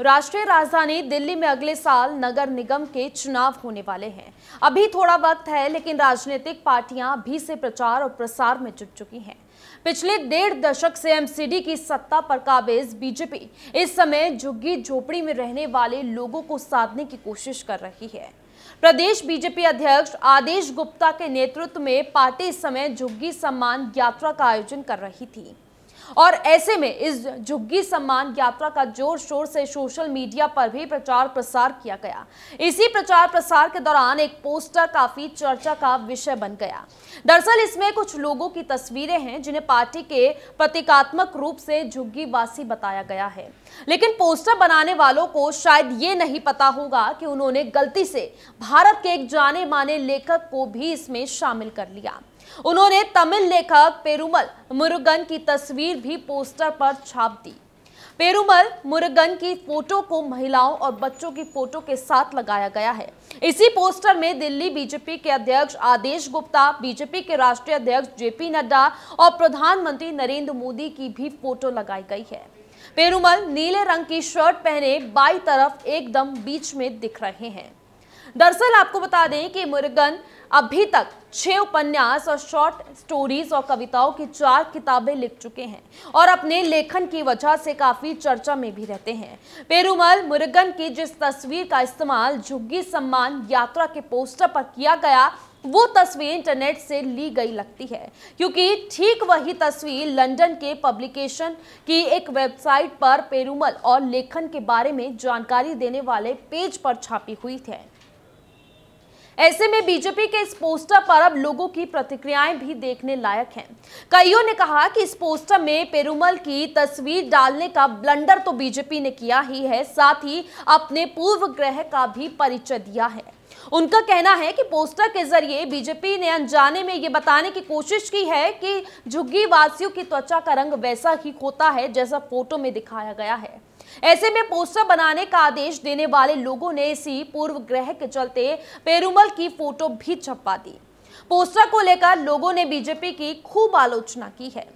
राष्ट्रीय राजधानी दिल्ली में अगले साल नगर निगम के चुनाव होने वाले हैं अभी थोड़ा वक्त है लेकिन राजनीतिक पार्टियां भी से प्रचार और प्रसार में जुट चुकी हैं पिछले डेढ़ दशक से एमसीडी की सत्ता पर काबिज बीजेपी इस समय झुग्गी झोपड़ी में रहने वाले लोगों को साधने की कोशिश कर रही है प्रदेश बीजेपी अध्यक्ष आदेश गुप्ता के नेतृत्व में पार्टी इस समय झुग्गी सम्मान यात्रा का आयोजन कर रही थी और ऐसे में इस झुग्गी सम्मान यात्रा का जोर शोर से सोशल मीडिया पर भी प्रचार प्रसार किया गया इसी प्रचार प्रसार के दौरान एक पोस्टर काफी चर्चा का विषय बन गया दरअसल इसमें कुछ लोगों की तस्वीरें हैं जिन्हें पार्टी के प्रतीकात्मक रूप से झुग्गी वासी बताया गया है लेकिन पोस्टर बनाने वालों को शायद ये नहीं पता होगा कि उन्होंने गलती से भारत के एक जाने माने लेखक को भी इसमें शामिल कर लिया उन्होंने तमिल लेखक पेरुमल मुरुगन की तस्वीर भी पोस्टर पर छाप दी पेरुमल मुरुगन की फोटो को महिलाओं और बच्चों की फोटो के साथ लगाया गया है इसी पोस्टर में दिल्ली बीजेपी के अध्यक्ष आदेश गुप्ता बीजेपी के राष्ट्रीय अध्यक्ष जेपी नड्डा और प्रधानमंत्री नरेंद्र मोदी की भी फोटो लगाई गई है पेरुमल नीले रंग की शर्ट पहने बाई तरफ एकदम बीच में दिख रहे हैं दरअसल आपको बता दें कि मुर्गन अभी तक छह उपन्यास और शॉर्ट स्टोरीज और कविताओं की चार किताबें लिख चुके हैं और अपने लेखन की वजह से काफी चर्चा में भी रहते हैं पेरुमल मुर्गन की जिस तस्वीर का इस्तेमाल झुग्गी सम्मान यात्रा के पोस्टर पर किया गया वो तस्वीर इंटरनेट से ली गई लगती है क्योंकि ठीक वही तस्वीर लंदन के पब्लिकेशन की एक वेबसाइट पर पेरुमल और लेखन के बारे में जानकारी देने वाले पेज पर छापी हुई थी ऐसे में बीजेपी के इस पोस्टर पर अब लोगों की प्रतिक्रियाएं भी देखने लायक हैं कईयों ने कहा कि इस पोस्टर में पेरूमल की तस्वीर डालने का ब्लंडर तो बीजेपी ने किया ही है साथ ही अपने पूर्व ग्रह का भी परिचय दिया है उनका कहना है कि पोस्टर के जरिए बीजेपी ने अनजाने में ये बताने की कोशिश की है कि झुग्गी वासियों की त्वचा का रंग वैसा ही होता है जैसा फोटो में दिखाया गया है ऐसे में पोस्टर बनाने का आदेश देने वाले लोगों ने इसी पूर्व ग्रह के चलते पेरूमल की फोटो भी छपवा दी पोस्टर को लेकर लोगों ने बीजेपी की खूब आलोचना की है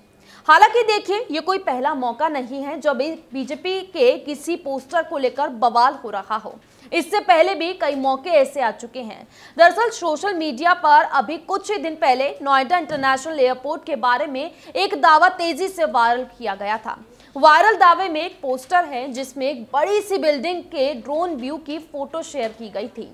हालांकि देखिए ये कोई पहला मौका नहीं है जब बीजेपी के किसी पोस्टर को लेकर बवाल हो रहा हो इससे पहले भी कई मौके ऐसे आ चुके हैं दरअसल सोशल मीडिया पर अभी कुछ ही दिन पहले नोएडा इंटरनेशनल एयरपोर्ट के बारे में एक दावा तेजी से वायरल किया गया था वायरल दावे में एक पोस्टर है जिसमें एक बड़ी सी बिल्डिंग के ड्रोन व्यू की फोटो शेयर की गई थी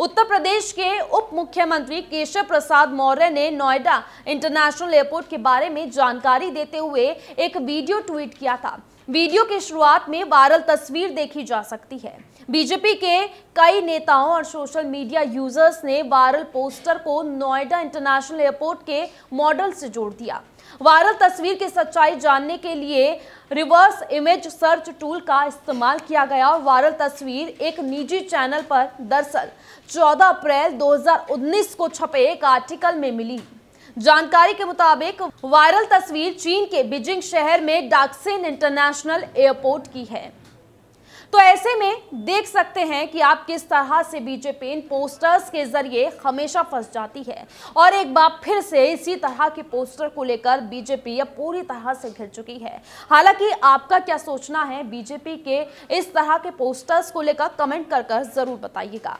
उत्तर प्रदेश के उप मुख्यमंत्री केशव प्रसाद मौर्य ने नोएडा इंटरनेशनल एयरपोर्ट के बारे में जानकारी देते हुए एक वीडियो ट्वीट किया था वीडियो की शुरुआत में वायरल तस्वीर देखी जा सकती है बीजेपी के कई नेताओं और सोशल मीडिया यूजर्स ने वायरल पोस्टर को नोएडा इंटरनेशनल एयरपोर्ट के मॉडल से जोड़ दिया वायरल तस्वीर की सच्चाई जानने के लिए रिवर्स इमेज सर्च टूल का इस्तेमाल किया गया और वायरल तस्वीर एक निजी चैनल पर दरअसल 14 अप्रैल 2019 को छपे एक आर्टिकल में मिली जानकारी के मुताबिक वायरल तस्वीर चीन के बीजिंग शहर में डाक्सिन इंटरनेशनल एयरपोर्ट की है तो ऐसे में देख सकते हैं कि आप किस तरह से बीजेपी इन पोस्टर्स के जरिए हमेशा फंस जाती है और एक बार फिर से इसी तरह के पोस्टर को लेकर बीजेपी अब पूरी तरह से घिर चुकी है हालांकि आपका क्या सोचना है बीजेपी के इस तरह के पोस्टर्स को लेकर कमेंट कर कर जरूर बताइएगा